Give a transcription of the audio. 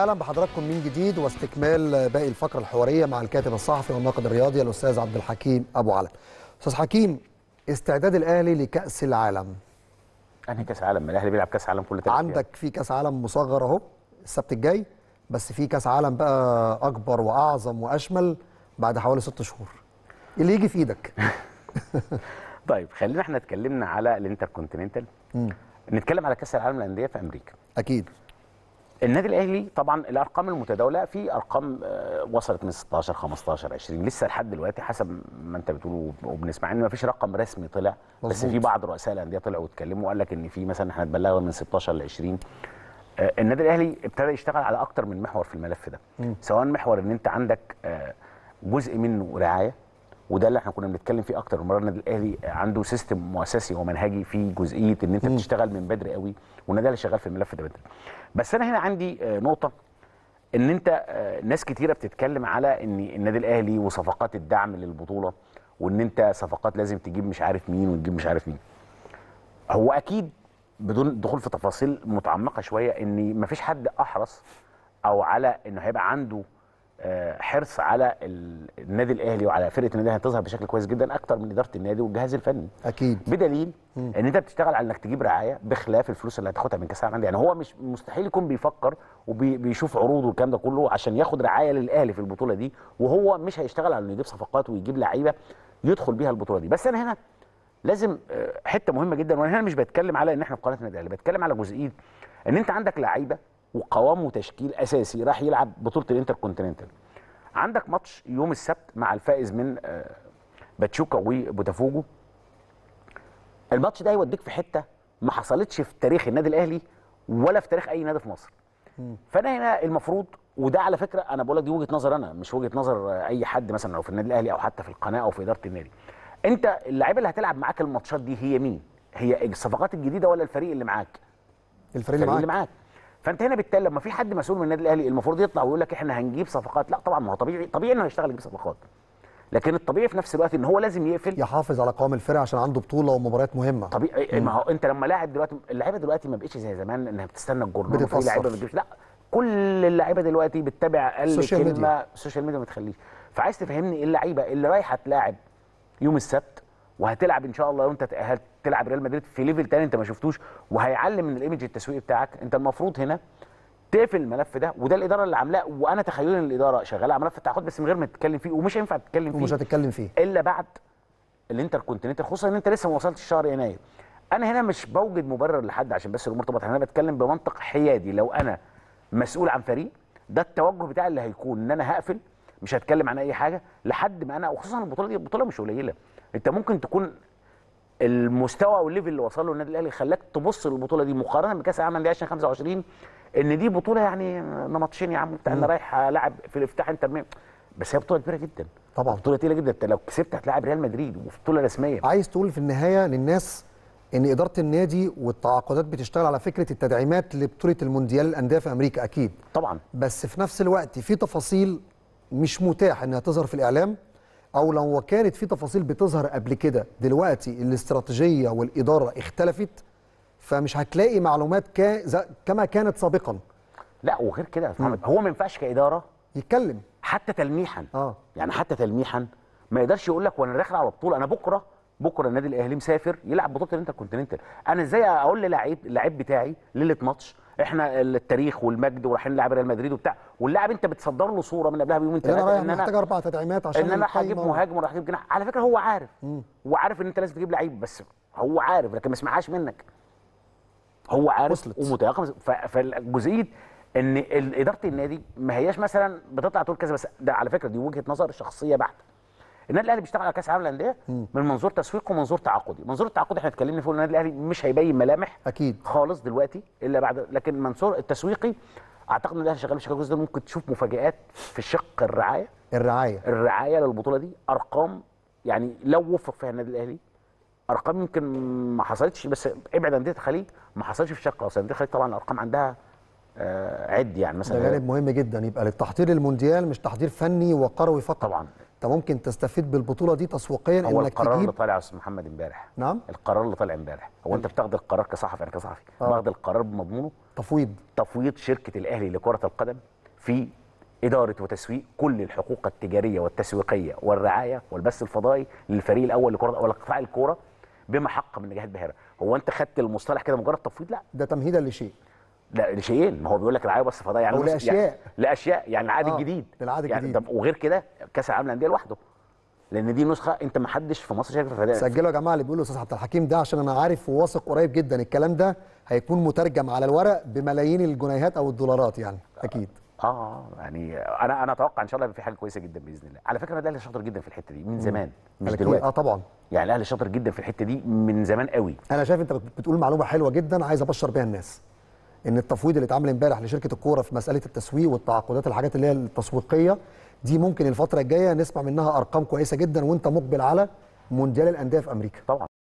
اهلا بحضراتكم من جديد واستكمال باقي الفقره الحواريه مع الكاتب الصحفي والناقد الرياضي الاستاذ عبد الحكيم ابو علم. استاذ حكيم استعداد الاهلي لكاس العالم. انهي كاس عالم؟ الاهلي بيلعب كاس عالم كل ثلاث عندك في كاس عالم مصغر اهو السبت الجاي بس في كاس عالم بقى اكبر واعظم واشمل بعد حوالي ست شهور. اللي يجي في ايدك. طيب خلينا احنا اتكلمنا على الانتركونتيننتال نتكلم على كاس العالم للانديه في امريكا. اكيد. النادي الاهلي طبعا الارقام المتداوله في ارقام آه، وصلت من 16 15 20 لسه لحد دلوقتي حسب ما انت بتقوله وبنسمع ان ما فيش رقم رسمي طلع مزبوط. بس في بعض رؤساء الانديه طلعوا واتكلموا وقال لك ان في مثلا احنا اتبلغنا من 16 ل 20 آه، النادي الاهلي ابتدى يشتغل على اكتر من محور في الملف ده م. سواء محور ان انت عندك آه، جزء منه رعايه وده اللي احنا كنا بنتكلم فيه اكتر المره النادي الاهلي عنده سيستم مؤسسي ومنهجي في جزئيه ان انت بتشتغل من بدري قوي والنادي الاهلي شغال في الملف ده بدري بس انا هنا عندي آه، نقطه آه، ان انت آه، ناس كتيره بتتكلم على ان النادي الاهلي وصفقات الدعم للبطوله وان انت صفقات لازم تجيب مش عارف مين وتجيب مش عارف مين هو اكيد بدون دخول في تفاصيل متعمقه شويه ان مفيش حد احرص او على انه هيبقى عنده آه، حرص على النادي الاهلي وعلى فرقه النادي هتظهر بشكل كويس جدا اكتر من اداره النادي والجهاز الفني اكيد بدليل مم. ان انت بتشتغل على انك تجيب رعايه بخلاف الفلوس اللي هتاخدها من كاس العالم يعني هو مش مستحيل يكون بيفكر وبيشوف عروض والكلام ده كله عشان ياخد رعايه للاهلي في البطوله دي وهو مش هيشتغل على انه يجيب صفقات ويجيب لعيبه يدخل بيها البطوله دي بس انا هنا لازم آه، حته مهمه جدا وانا هنا مش بتكلم على ان احنا في قناه النادي الاهلي بتكلم على جزئيه ان انت عندك لعيبه وقوامه تشكيل اساسي راح يلعب بطوله الانتر كونتيننتال عندك ماتش يوم السبت مع الفائز من آه، باتشوكا وبوتافوجو الماتش ده هيوديك في حته ما حصلتش في تاريخ النادي الاهلي ولا في تاريخ اي نادي في مصر فانا هنا المفروض وده على فكره انا بقول لك دي وجهه نظر انا مش وجهه نظر اي حد مثلا لو في النادي الاهلي او حتى في القناه او في اداره النادي انت اللعيبه اللي هتلعب معاك الماتشات دي هي مين هي الصفقات الجديده ولا الفريق اللي معاك الفريق, الفريق اللي معاك, اللي معاك. فانت هنا بالتالي لما في حد مسؤول من النادي الاهلي المفروض يطلع ويقول لك احنا هنجيب صفقات لا طبعا ما هو طبيعي طبيعي انه هيشتغل يجيب صفقات لكن الطبيعي في نفس الوقت ان هو لازم يقفل يحافظ على قوام الفرقه عشان عنده بطوله ومباريات مهمه طبيعي إيه، ما هو انت لما لاعب دلوقتي اللعيبه دلوقتي ما بقتش زي زمان انها بتستنى الجورنال في لعيبه لا كل اللعيبه دلوقتي بتتابع اقل كلمه السوشيال ميديا ما تخليش فعايز تفهمني إيه اللعيبه اللي رايحه تلاعب يوم السبت وهتلعب ان شاء الله لو انت تاهلت تلعب ريال مدريد في ليفل تاني انت ما شفتوش وهيعلم من الايمج التسويقي بتاعك انت المفروض هنا تقفل الملف ده وده الاداره اللي عاملاه وانا تخيلي ان الاداره شغاله على ملف التعاقد بس من غير ما تتكلم فيه ومش هينفع تتكلم فيه ومش هتتكلم فيه الا بعد الانتر كونتيننتال خصوصا ان انت لسه ما وصلتش شهر يناير انا هنا مش بوجد مبرر لحد عشان بس الامور تبقى انا بتكلم بمنطق حيادي لو انا مسؤول عن فريق ده التوجه بتاعي اللي هيكون ان انا هقفل مش هتكلم عن اي حاجه لحد ما انا وخصوصا البطوله دي بطوله مش قليله انت ممكن تكون المستوى او الليفل اللي وصل له النادي الاهلي خلاك تبص للبطوله دي مقارنه بكاس العالم دي 2025 ان دي بطوله يعني نمطشين يا عم بتاع انا رايح العب في الافتتاح انت مين بس هي بطوله كبيره جدا طبعا بطوله تقيله جدا انت لو كسبت هتلاعب ريال مدريد وبطوله رسميه عايز تقول في النهايه للناس ان اداره النادي والتعاقدات بتشتغل على فكره التدعيمات لبطوله المونديال الانديه في امريكا اكيد طبعا بس في نفس الوقت في تفاصيل مش متاح انها تظهر في الاعلام او لو كانت في تفاصيل بتظهر قبل كده دلوقتي الاستراتيجيه والاداره اختلفت فمش هتلاقي معلومات ك... كما كانت سابقا لا وغير كده يا محمد هو ما ينفعش كاداره يتكلم حتى تلميحا اه يعني حتى تلميحا ما يقدرش يقول لك وانا داخل على بطوله انا بكره بكره النادي الاهلي مسافر يلعب بطوله الانتر كونتيننتال انا ازاي اقول للاعيب اللعيب بتاعي ليله ماتش احنا التاريخ والمجد ورايحين نلعب ريال مدريد وبتاع واللاعب انت بتصدر له صوره من قبلها بيومين ثلاثه ان انا محتاج اربع تدعيمات عشان ان انا هجيب مهاجم وراح اجيب جناح على فكره هو عارف وعارف ان انت لازم تجيب لعيب بس هو عارف لكن ما سمعهاش منك هو عارف ومتيقن فالجزئيه ان اداره النادي ما هياش مثلا بتطلع تقول كذا بس ده على فكره دي وجهه نظر شخصيه بحته النادي الاهلي بيشتغل على كاس العالم للانديه من منظور تسويق ومنظور تعاقدي منظور التعاقدي احنا اتكلمنا فيه النادي الاهلي مش هيبين ملامح اكيد خالص دلوقتي الا بعد لكن منصور التسويقي اعتقد ان الاهلي شغال بشكل جزء ممكن تشوف مفاجات في شق الرعايه الرعايه الرعايه للبطوله دي ارقام يعني لو وفق فيها النادي الاهلي ارقام يمكن ما حصلتش بس ابعد انديه الخليج ما حصلش في الشرق الاوسط انديه الخليج طبعا الارقام عندها آه، عد يعني مثلا ده جانب مهم جدا يبقى للتحضير للمونديال مش تحضير فني وقروي فقط طبعا انت ممكن تستفيد بالبطوله دي تسويقيا هو انك القرار اللي طالع يا استاذ محمد امبارح نعم القرار اللي طالع امبارح هو انت بتاخد القرار كصحفي انا يعني كصحفي آه. باخد القرار بمضمونه تفويض تفويض شركه الاهلي لكره القدم في إدارة وتسويق كل الحقوق التجارية والتسويقية والرعاية والبث الفضائي للفريق الأول لكرة أو لقطاع الكورة بما حق من نجاحات باهرة هو أنت خدت المصطلح كده مجرد تفويض لا ده تمهيدا لشيء لا لشيئين ما هو بيقول لك العايه بس فضاء يعني لاشياء يعني لاشياء يعني العهد آه الجديد العقد يعني الجديد طب وغير كده كاس العالم للانديه لوحده لان دي نسخه انت ما حدش في مصر شايف الفريق سجلوا يا جماعه اللي بيقولوا استاذ عبد الحكيم ده عشان انا عارف وواثق قريب جدا الكلام ده هيكون مترجم على الورق بملايين الجنيهات او الدولارات يعني اكيد اه, آه، يعني انا انا اتوقع ان شاء الله في حاجه كويسه جدا باذن الله على فكره الاهلي شاطر جدا في الحته دي من زمان مش دلوقتي اه طبعا يعني الاهلي شاطر جدا في الحته دي من زمان قوي انا شايف انت بتقول معلومه حلوه جدا عايز ابشر بيها الناس ان التفويض اللي اتعمل امبارح لشركه الكوره في مساله التسويق والتعاقدات الحاجات اللي هي التسويقيه دي ممكن الفتره الجايه نسمع منها ارقام كويسه جدا وانت مقبل على مونديال الانديه في امريكا طبعا